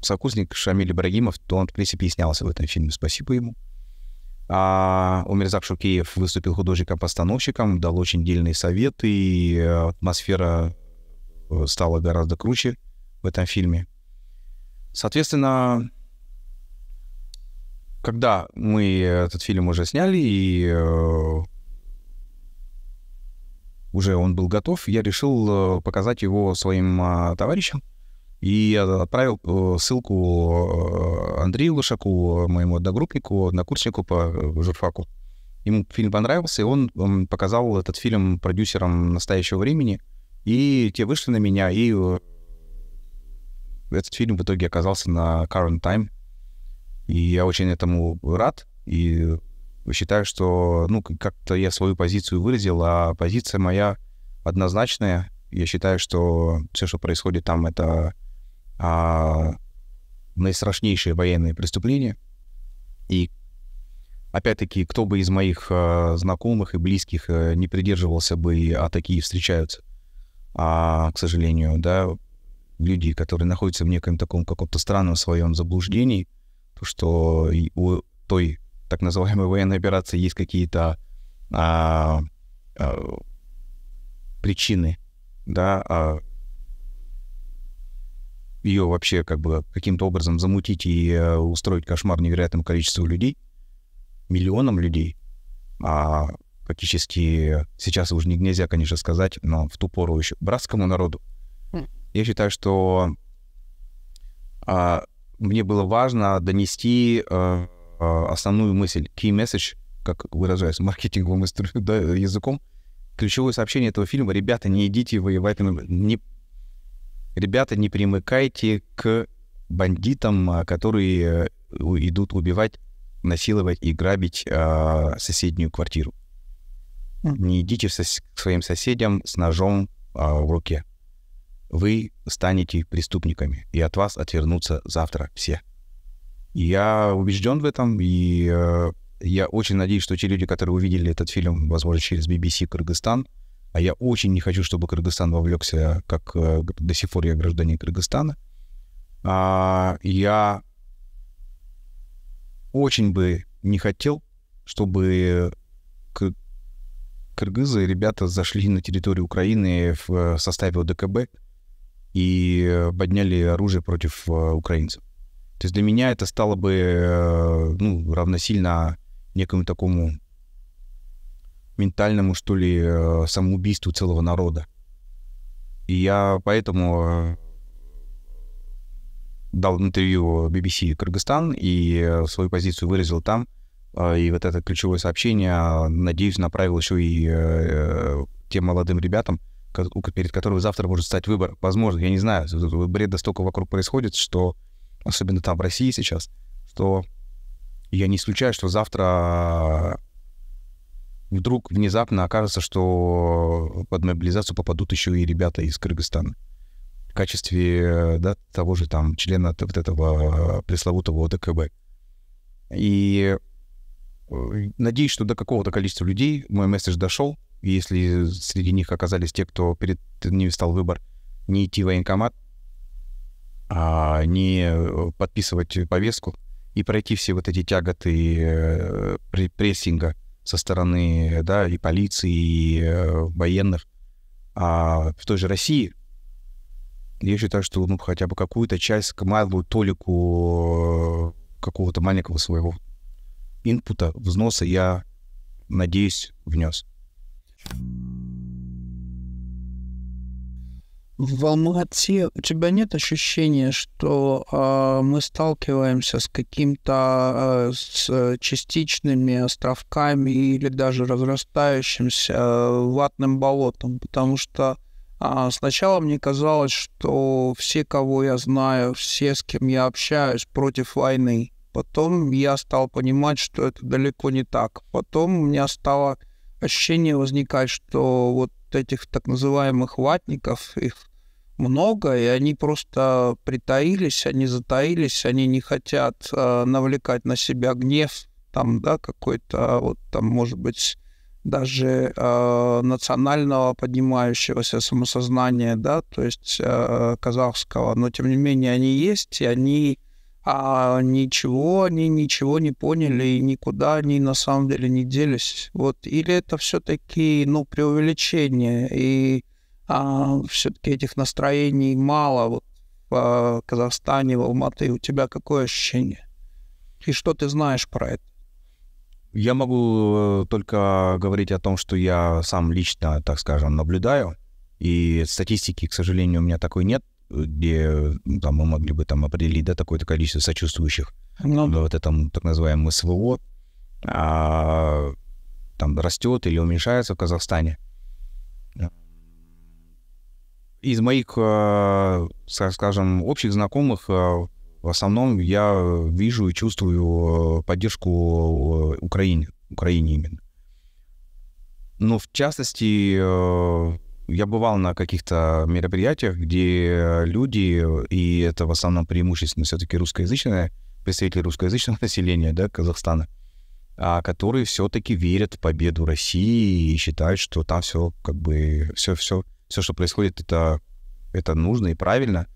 Сокусник Шамиль Ибрагимов, то он, в принципе, и снялся в этом фильме. Спасибо ему. А Умерзак Шукеев выступил художником-постановщиком, дал очень дельные советы, и э, атмосфера э, стала гораздо круче в этом фильме. Соответственно, когда мы этот фильм уже сняли, и уже он был готов, я решил э, показать его своим а, товарищам. И отправил э, ссылку э, Андрею Лышаку, моему одногруппнику, однокурснику по журфаку. Ему фильм понравился, и он, показал этот фильм продюсерам настоящего времени. И те вышли на меня, и этот фильм в итоге оказался на Current Time. И я очень этому рад. И считаю, что, ну, как-то я свою позицию выразил, а позиция моя однозначная. Я считаю, что все, что происходит там, это а, наистрашнейшие военные преступления. И опять-таки, кто бы из моих а, знакомых и близких а, не придерживался бы, а такие встречаются, а, к сожалению, да, люди, которые находятся в неком таком каком-то странном своем заблуждении, то, что у той так называемой военной операции есть какие-то а, а, причины, да, а, ее вообще как бы каким-то образом замутить и а, устроить кошмар невероятному количеству людей, миллионам людей, а практически сейчас уже не нельзя, конечно, сказать, но в ту пору еще братскому народу. Хм. Я считаю, что а, мне было важно донести а, Э, основную мысль, key message, как выражаюсь, маркетинговым да, языком, ключевое сообщение этого фильма, ребята, не идите воевать, не, ребята, не примыкайте к бандитам, а, которые э, идут убивать, насиловать и грабить а, соседнюю квартиру. Хм. Не идите сос- к своим соседям с ножом а, в руке. Вы станете преступниками, и от вас отвернутся завтра все. Я убежден в этом, и э, я очень надеюсь, что те люди, которые увидели этот фильм, возможно, через BBC Кыргызстан, а я очень не хочу, чтобы Кыргызстан вовлекся, как э, до сих пор я гражданин Кыргызстана, а, я очень бы не хотел, чтобы кыргызы, ребята, зашли на территорию Украины в э, составе ОДКБ и э, подняли оружие против э, украинцев. То есть для меня это стало бы э, ну, равносильно некому такому ментальному, что ли, э, самоубийству целого народа. И я поэтому э, дал интервью BBC Кыргызстан и свою позицию выразил там. И вот это ключевое сообщение, надеюсь, направил еще и тем молодым ребятам, перед которыми завтра может стать выбор. Возможно, я не знаю, бред столько вокруг происходит, что особенно там, в России сейчас, что я не исключаю, что завтра вдруг внезапно окажется, что под мобилизацию попадут еще и ребята из Кыргызстана в качестве да, того же там члена вот этого пресловутого ОДКБ. И э, надеюсь, что до какого-то количества людей мой месседж дошел. И если среди них оказались те, кто перед ними стал выбор не идти в военкомат, а не э, подписывать повестку и пройти все вот эти тяготы э, прессинга со стороны, да, и полиции, и э, военных. А в той же России я считаю, что ну, хотя бы какую-то часть, малую толику какого-то маленького своего инпута, взноса я, надеюсь, внес. thank you в Алмате у тебя нет ощущения, что э, мы сталкиваемся с каким-то а, э, с частичными островками или даже разрастающимся э, ватным болотом? Потому что э, сначала мне казалось, что все, кого я знаю, все, с кем я общаюсь, против войны. Потом я стал понимать, что это далеко не так. Потом у меня стало ощущение возникать, что вот этих так называемых ватников, их много, и они просто притаились, они затаились, они не хотят э, навлекать на себя гнев, там, да, какой-то, а вот там, может быть, даже э, национального поднимающегося самосознания, да, то есть э, казахского, но тем не менее они есть, и они а ничего, они ничего не поняли, и никуда они на самом деле не делись. Вот. Или это все-таки ну, преувеличение, и а, все-таки этих настроений мало. Вот в э, Казахстане, в Алматы у тебя какое ощущение? И что ты знаешь про это? Я могу э, только говорить о том, что я сам лично, так скажем, наблюдаю. И статистики, к сожалению, у меня такой нет, где ну, там, мы могли бы там определить да, такое-то количество сочувствующих Но... Ну вот этому так называемому СВО. А, там растет или уменьшается в Казахстане. Из моих, э, скажем, общих знакомых э, в основном я вижу и чувствую э, поддержку Украине, Украине именно. Но в частности, я бывал на каких-то мероприятиях, где люди, и это в основном преимущественно все-таки русскоязычные, представители русскоязычного населения да, Казахстана, а которые все-таки верят в победу России и считают, что там все как бы все-все все, что происходит, это, это нужно и правильно.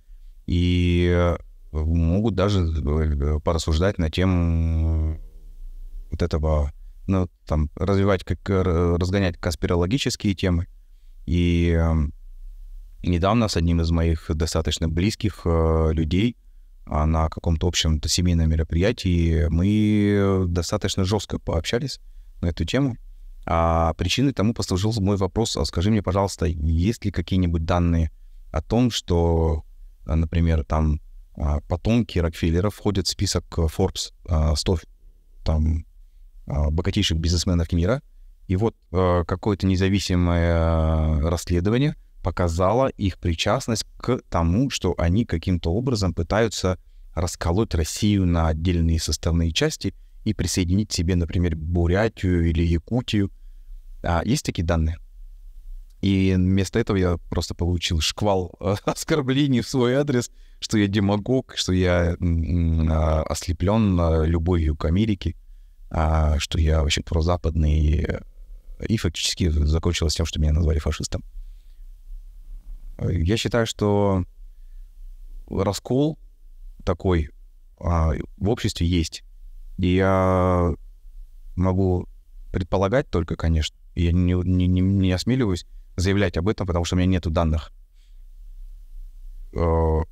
И э, могут даже э, порассуждать на тему э, вот этого, ну, там, развивать, как разгонять конспирологические темы. И недавно с одним из моих достаточно близких людей а на каком-то общем семейном мероприятии мы достаточно жестко пообщались на эту тему. А причиной тому послужил мой вопрос, а скажи мне, пожалуйста, есть ли какие-нибудь данные о том, что, а, например, там а, потомки Рокфеллеров входят в список э, Forbes 100 а, там, богатейших бизнесменов мира, и вот э, какое-то независимое расследование показало их причастность к тому, что они каким-то образом пытаются расколоть Россию на отдельные составные части и присоединить себе, например, Бурятию или Якутию а, есть такие данные? И вместо этого я просто получил шквал э, оскорблений в свой адрес, что я демагог, что я а, ослеплен а, любовью к Америке, а, что я вообще прозападный. И фактически закончилось тем, что меня назвали фашистом. Я считаю, что раскол такой в обществе есть. И я могу предполагать только, конечно, я не, не, не, не осмеливаюсь заявлять об этом, потому что у меня нет данных. Э,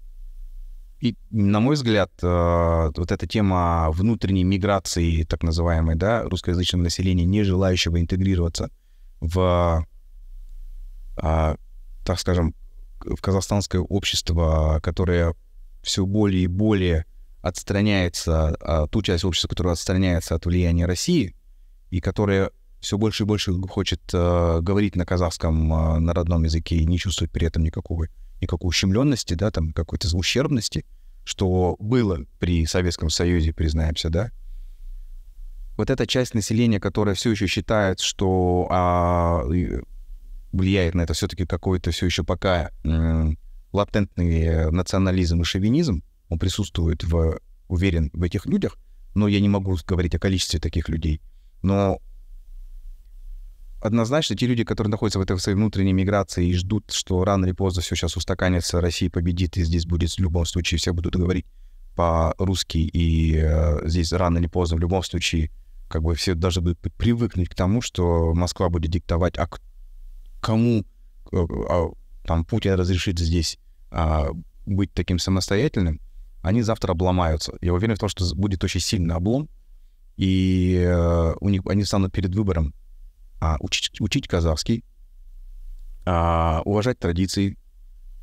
и, на мой взгляд, э, вот эта тема внутренней миграции, так называемой, да, русскоязычного населения, не желающего интегрироваться в, а, так скажем, в казахстанское общество, которое все более и более отстраняется, а, ту часть общества, которая отстраняется от влияния России, и которая все больше и больше хочет э, говорить на казахском, э, на родном языке и не чувствует при этом никакого, никакой ущемленности, да, там какой-то ущербности, что было при Советском Союзе, признаемся, да. Вот эта часть населения, которая все еще считает, что а, влияет на это все-таки какой-то все еще пока э, латентный национализм и шовинизм, он присутствует в, уверен в этих людях, но я не могу говорить о количестве таких людей. Но однозначно те люди, которые находятся в этой своей внутренней миграции и ждут, что рано или поздно все сейчас устаканится, Россия победит, и здесь будет в любом случае, все будут говорить по-русски, и э, здесь рано или поздно в любом случае как бы все даже будут привыкнуть к тому, что Москва будет диктовать, а к кому э, а, там Путин разрешит здесь а, быть таким самостоятельным, они завтра обломаются. Я уверен в том, что будет очень сильный облом, и э, у них они станут перед выбором, а, учить, учить казахский, а, уважать традиции,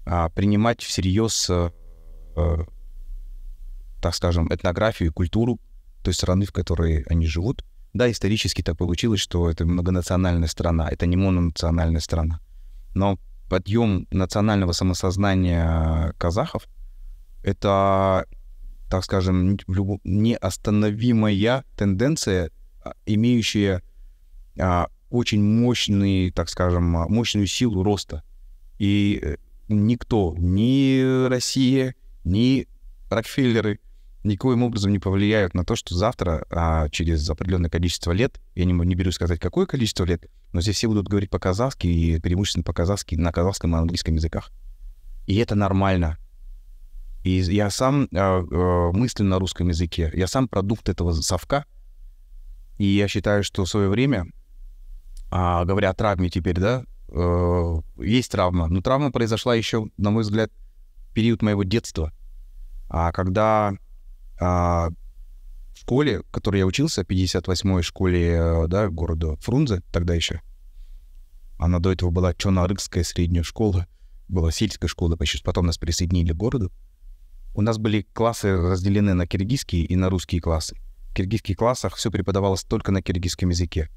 а, принимать всерьез, а, так скажем, этнографию и культуру той страны, в которой они живут. Да, исторически так получилось, что это многонациональная страна, это не мононациональная страна. Но подъем национального самосознания казахов — это, так скажем, неостановимая тенденция, имеющая а, очень мощный, так скажем, а, мощную силу роста. И э, никто, ни Россия, ни Рокфеллеры никоим образом не повлияют на то, что завтра, а через определенное количество лет, я не, не беру сказать, какое количество лет, но здесь все будут говорить по-казахски и преимущественно по-казахски, на казахском и английском языках. И это нормально. И я сам э, э, мыслю на русском языке, я сам продукт этого совка, и я считаю, что в свое время а, говоря о травме теперь, да, э, есть травма, но травма произошла еще, на мой взгляд, в период моего детства, а, когда а, в школе, в которой я учился, 58-й школе, э, да, города Фрунзе тогда еще, она до этого была Чонарыкская средняя школа, была сельская школа, почти потом нас присоединили к городу. У нас были классы разделены на киргизские и на русские классы. В киргизских классах все преподавалось только на киргизском языке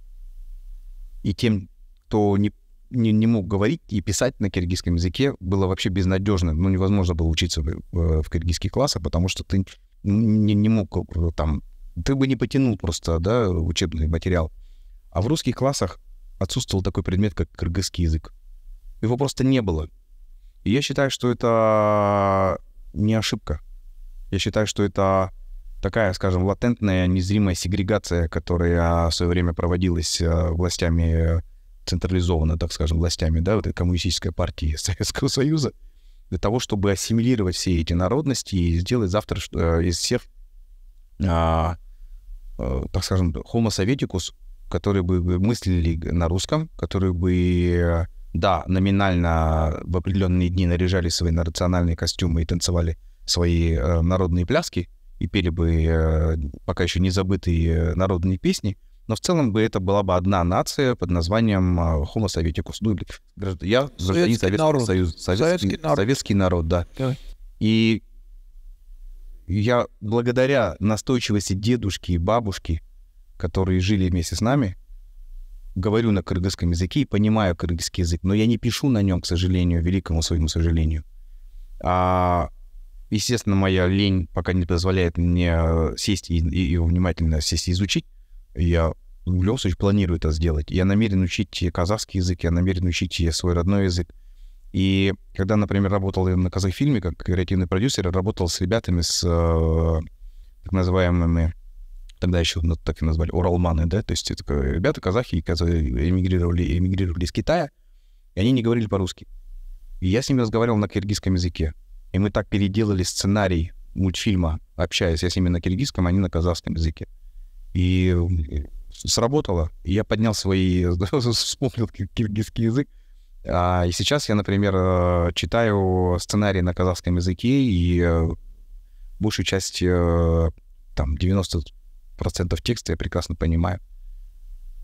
и тем, кто не, не, не мог говорить и писать на киргизском языке, было вообще безнадежно. Ну, невозможно было учиться в, э, в киргизских классах, потому что ты не, не мог э, там... Ты бы не потянул просто, да, учебный материал. А в русских классах отсутствовал такой предмет, как кыргызский язык. Его просто не было. И я считаю, что это не ошибка. Я считаю, что это такая, скажем, латентная, незримая сегрегация, которая а, в свое время проводилась а, властями э, централизованно, так скажем, властями, да, вот этой коммунистической партии Советского Союза, для того, чтобы ассимилировать все эти народности и сделать завтра э, из всех, а, а, так скажем, homo советикус, которые бы мыслили на русском, которые бы, да, номинально в определенные дни наряжали свои национальные костюмы и танцевали свои э, народные пляски, и пели бы э, пока еще не забытые э, народные песни, но в целом бы это была бы одна нация под названием э, Homo Советикус. Ну, я гражданин Советский Советского народ. Союза. Советский, Советский, народ. Советский народ, да. Давай. И я благодаря настойчивости дедушки и бабушки, которые жили вместе с нами, говорю на кыргызском языке и понимаю кыргызский язык, но я не пишу на нем, к сожалению, великому своему сожалению. А Естественно, моя лень пока не позволяет мне э, сесть и, и, внимательно сесть и изучить. Я в любом случае планирую это сделать. Я намерен учить казахский язык, я намерен учить свой родной язык. И когда, например, работал на казахфильме как креативный продюсер, работал с ребятами, с э, так называемыми, тогда еще ну, так и назвали, уралманы, да, то есть это ребята казахи, которые эмигрировали, эмигрировали из Китая, и они не говорили по-русски. И я с ними разговаривал на киргизском языке. И мы так переделали сценарий мультфильма, общаясь, я с ними на киргизском, они на казахском языке. И э, сработало. я поднял свои... вспомнил киргизский язык. А, и сейчас я, например, э, читаю сценарий на казахском языке, и э, большую часть, там, 90% текста я прекрасно понимаю.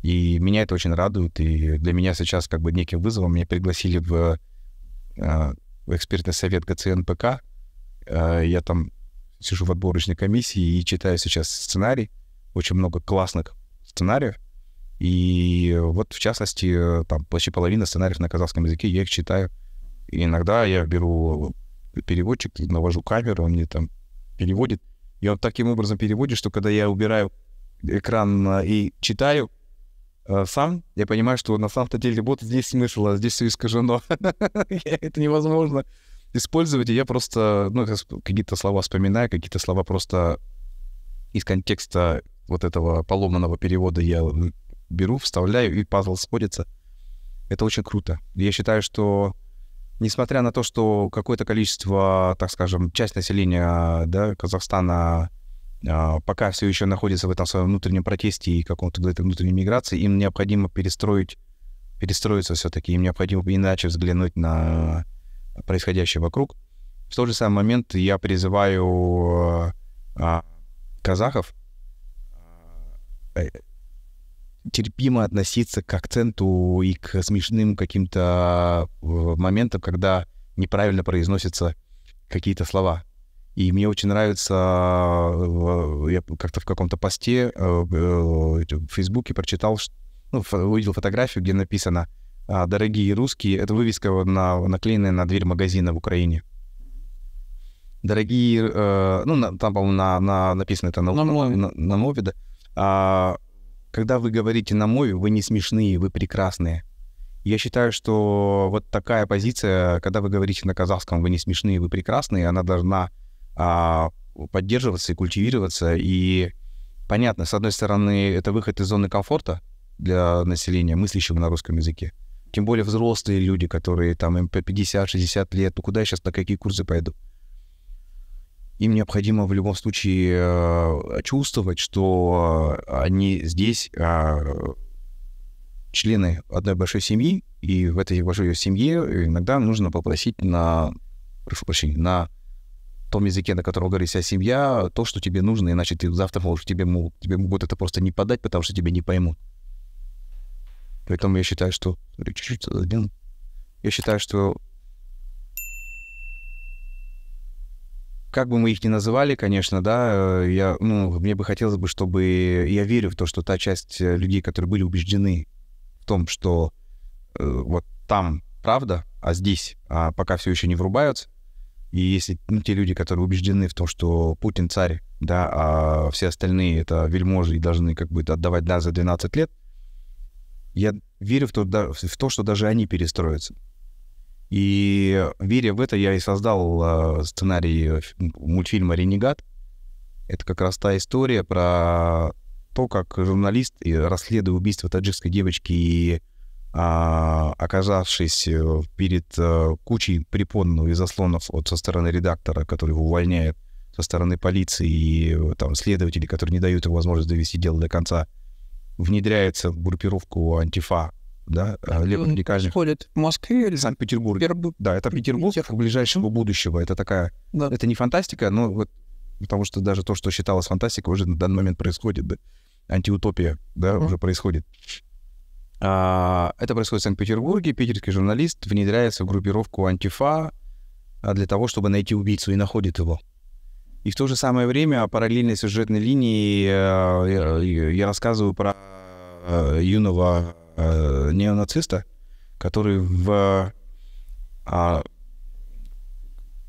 И меня это очень радует. И для меня сейчас как бы неким вызовом меня пригласили в в экспертный совет ГЦНПК. Э, я там сижу в отборочной комиссии и читаю сейчас сценарий. Очень много классных сценариев. И вот, в частности, там почти половина сценариев на казахском языке, я их читаю. И иногда я беру переводчик, навожу камеру, он мне там переводит. И он таким образом переводит, что когда я убираю экран и читаю, Э, сам, я понимаю, что на самом-то деле вот здесь смысл, а здесь все искажено. Это невозможно использовать, и я просто ну, какие-то слова вспоминаю, какие-то слова просто из контекста вот этого поломанного перевода я беру, вставляю, и пазл сходится. Это очень круто. Я считаю, что несмотря на то, что какое-то количество, так скажем, часть населения да, Казахстана а, пока все еще находятся в этом своем внутреннем протесте и каком-то внутренней миграции, им необходимо перестроить, перестроиться все-таки, им необходимо иначе взглянуть на происходящее вокруг. В тот же самый момент я призываю а, казахов а, э, терпимо относиться к акценту и к смешным каким-то э, моментам, когда неправильно произносятся какие-то слова. И мне очень нравится, э, я как-то в каком-то посте э, э, в Фейсбуке прочитал, ну, увидел фотографию, где написано а, «Дорогие русские», это вывеска на, наклеенная на дверь магазина в Украине. Дорогие, ну, там, по-моему, на, на, написано это на, на, мове. на, на мове, да. А, когда вы говорите на мове, вы не смешные, вы прекрасные. Я считаю, что вот такая позиция, когда вы говорите на казахском, вы не смешные, вы прекрасные, она должна а, поддерживаться и культивироваться. И понятно, с одной стороны, это выход из зоны комфорта для населения, мыслящего на русском языке. Тем более взрослые люди, которые там им по 50-60 лет, ну куда я сейчас, на какие курсы пойду? Им необходимо в любом случае э, чувствовать, что э, они здесь э, члены одной большой семьи, и в этой большой семье иногда нужно попросить на, прошу прощения, на том языке, на котором говорит вся семья, то, что тебе нужно, иначе ты завтра можешь, тебе могут, тебе могут это просто не подать, потому что тебя не поймут. Поэтому я считаю, что... Чуть-чуть задвинул. Я считаю, что... Как бы мы их ни называли, конечно, да, э, я, ну, мне бы хотелось бы, чтобы... Я верю в то, что та часть э, людей, которые были убеждены в том, что э, вот там правда, а здесь а пока все еще не врубаются, и если ну, те люди, которые убеждены в том, что Путин царь, да, а все остальные это вельможи и должны как бы отдавать да за 12 лет, я верю в то, да, в то, что даже они перестроятся. И веря в это, я и создал а, э, сценарий мультфильма «Ренегат». Это как раз та история про то, как журналист, э, расследуя убийство таджикской девочки и а, оказавшись э, перед э, кучей препон и заслонов от со стороны редактора, который его увольняет, со стороны полиции и э, там следователей, которые не дают ему возможность довести дело до конца, внедряется в группировку антифа, да, левых радикальных. ходит в Москве или Санкт-Петербург. Перб... Да, это Петербург, Петербург ближайшего будущего. Это такая, да. это не фантастика, но вот потому что даже то, что считалось фантастикой, уже на данный момент происходит, да, антиутопия, да, mm-hmm. уже происходит. А, это происходит в Санкт-Петербурге. Питерский журналист внедряется в группировку Антифа а, для того, чтобы найти убийцу, и находит его. И в то же самое время о параллельной сюжетной линии э, э, я рассказываю про э, юного неонациста, который в, а,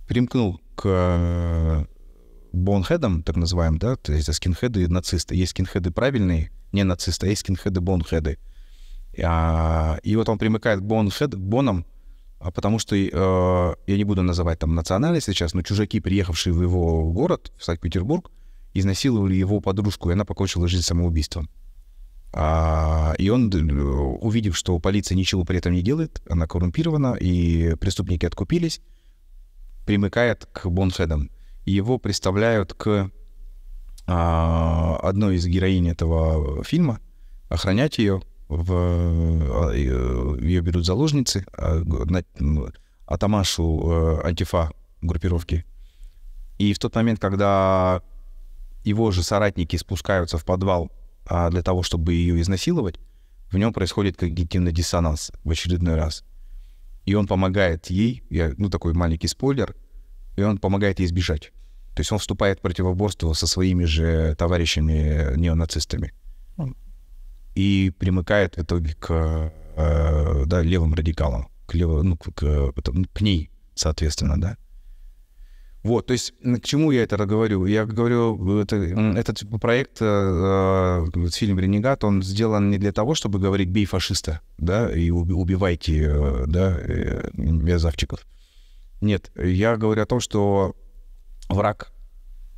примкнул к бонхедам, так называемым, да, то есть это скинхеды и нацисты. Есть скинхеды правильные, не нацисты, а есть скинхеды бонхеды. Uh, а, и вот он примыкает к Бонфед, к э, Бонам, а, потому что, э, я не буду называть там национальность сейчас, но чужаки, приехавшие в его город, в Санкт-Петербург, изнасиловали его подружку, и она покончила жизнь самоубийством. А, и он, э, увидев, что полиция ничего при этом не делает, она коррумпирована, и преступники откупились, примыкает к Бонфедам. Его представляют к одной из героинь этого фильма, охранять ее, в, а, э, ее берут заложницы, а, Атамашу э, Антифа группировки. И в тот момент, когда его же соратники спускаются в подвал а, для того, чтобы ее изнасиловать, в нем происходит когнитивный диссонанс в очередной раз. И он помогает ей, я, ну такой маленький спойлер, и он помогает ей сбежать. То есть он вступает в противоборство со своими же товарищами э, неонацистами и примыкает в итоге к э, да, левым радикалам, к, лево, ну, к, к, к ней, соответственно, да. Вот, то есть к чему я это говорю? Я говорю, это, этот типа проект, э, э фильм «Ренегат», он сделан не для того, чтобы говорить «бей фашиста», да, и убивайте, э, да, э, мерзавчиков. Нет, я говорю о том, что враг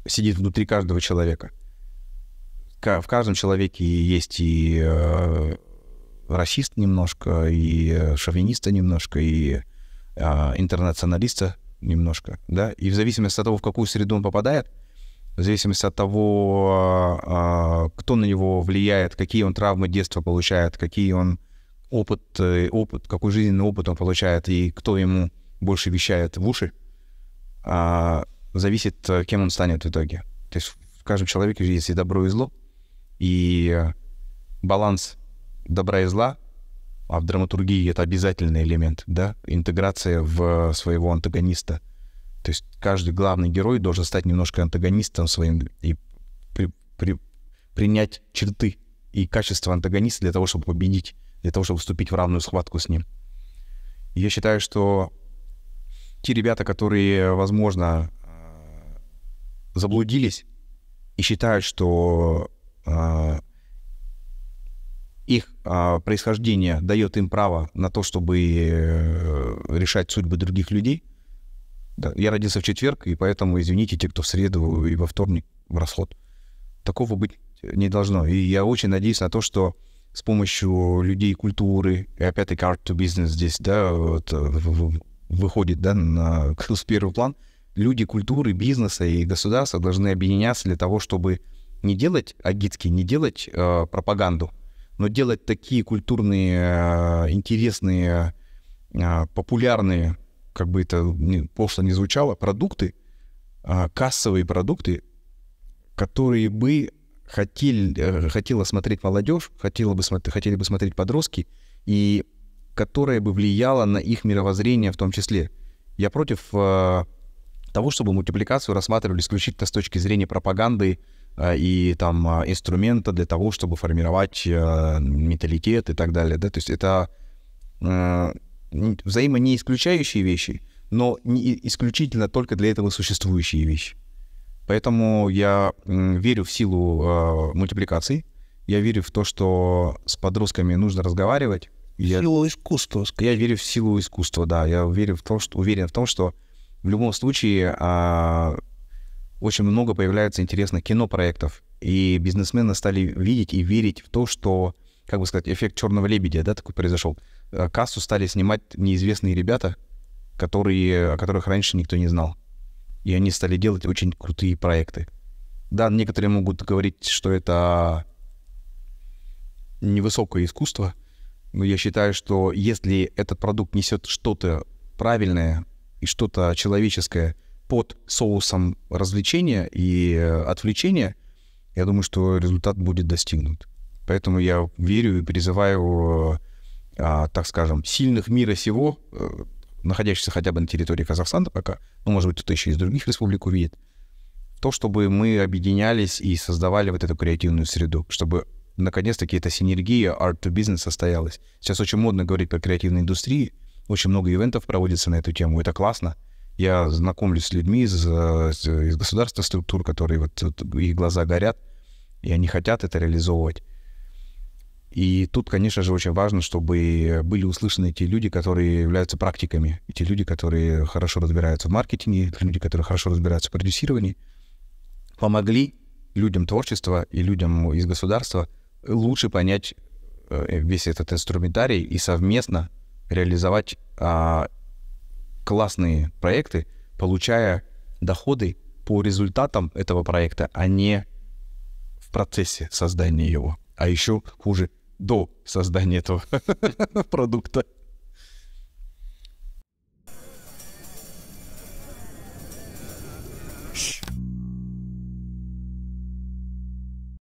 сидит внутри каждого человека – в каждом человеке есть и э, расист немножко, и э, шовиниста немножко, и э, интернационалиста немножко, да, и в зависимости от того, в какую среду он попадает, в зависимости от того, а, а, кто на него влияет, какие он травмы детства получает, какие он опыт, э, опыт, какой жизненный опыт он получает и кто ему больше вещает в уши, зависит, э, кем он станет в итоге. То есть в каждом человеке есть и добро, и зло, и баланс добра и зла, а в драматургии это обязательный элемент, да, интеграция в своего антагониста. То есть каждый главный герой должен стать немножко антагонистом своим и при, при, принять черты и качество антагониста для того, чтобы победить, для того, чтобы вступить в равную схватку с ним. я считаю, что те ребята, которые, возможно, э, заблудились и считают, что Э, их а, происхождение дает им право на то, чтобы э, решать судьбы других людей. Да, я родился в четверг, и поэтому, извините, те, кто в среду и во вторник в расход. Такого быть не должно. И я очень надеюсь на то, что с помощью людей культуры, и опять-таки art to business здесь, да, вот, э, выходит, да, на, на, на первый план, люди культуры, бизнеса и государства должны объединяться для того, чтобы не делать агитки, не делать э, пропаганду, но делать такие культурные, э, интересные, э, популярные, как бы это не, пошло не звучало, продукты, э, кассовые продукты, которые бы хотели, э, хотела смотреть молодежь, хотела бы, хотели бы смотреть подростки, и которая бы влияла на их мировоззрение в том числе. Я против э, того, чтобы мультипликацию рассматривали исключительно с точки зрения пропаганды, Э, и там э, инструмента для того, чтобы формировать э, менталитет и так далее. Да? То есть это взаимо не исключающие вещи, но не исключительно только для этого существующие вещи. Поэтому я верю в силу э, мультипликации. Я верю в то, что с подростками нужно разговаривать. Я, силу искусства. Сказать. Я верю в силу искусства, да. Я верю в то, что, уверен в том, что в любом случае а, очень много появляется интересных кинопроектов, и бизнесмены стали видеть и верить в то, что, как бы сказать, эффект черного лебедя, да, такой произошел. Э, кассу стали снимать неизвестные ребята, которые, о которых раньше никто не знал. И они стали делать очень крутые проекты. Да, некоторые могут говорить, что это невысокое искусство, но я считаю, что если этот продукт несет что-то правильное и что-то человеческое, под соусом развлечения и э, отвлечения, я думаю, что результат будет достигнут. Поэтому я верю и призываю, э, а, так скажем, сильных мира сего, э, находящихся хотя бы на территории Казахстана пока, ну, может быть, кто-то еще из других республик увидит, то, чтобы мы объединялись и создавали вот эту креативную среду, чтобы наконец-таки эта синергия art to business состоялась. Сейчас очень модно говорить про креативные индустрии, очень много ивентов проводится на эту тему, это классно я знакомлюсь с людьми из, э, из государственных структур, которые вот, вот их глаза горят, и они хотят это реализовывать. И тут, конечно же, очень важно, чтобы были услышаны те люди, которые являются практиками, и те люди, которые хорошо разбираются в маркетинге, люди, которые хорошо разбираются в продюсировании, помогли людям творчества и людям из государства лучше понять э, весь этот инструментарий и совместно реализовать а, классные проекты, получая доходы по результатам этого проекта, а не в процессе создания его. А еще хуже, до создания этого продукта.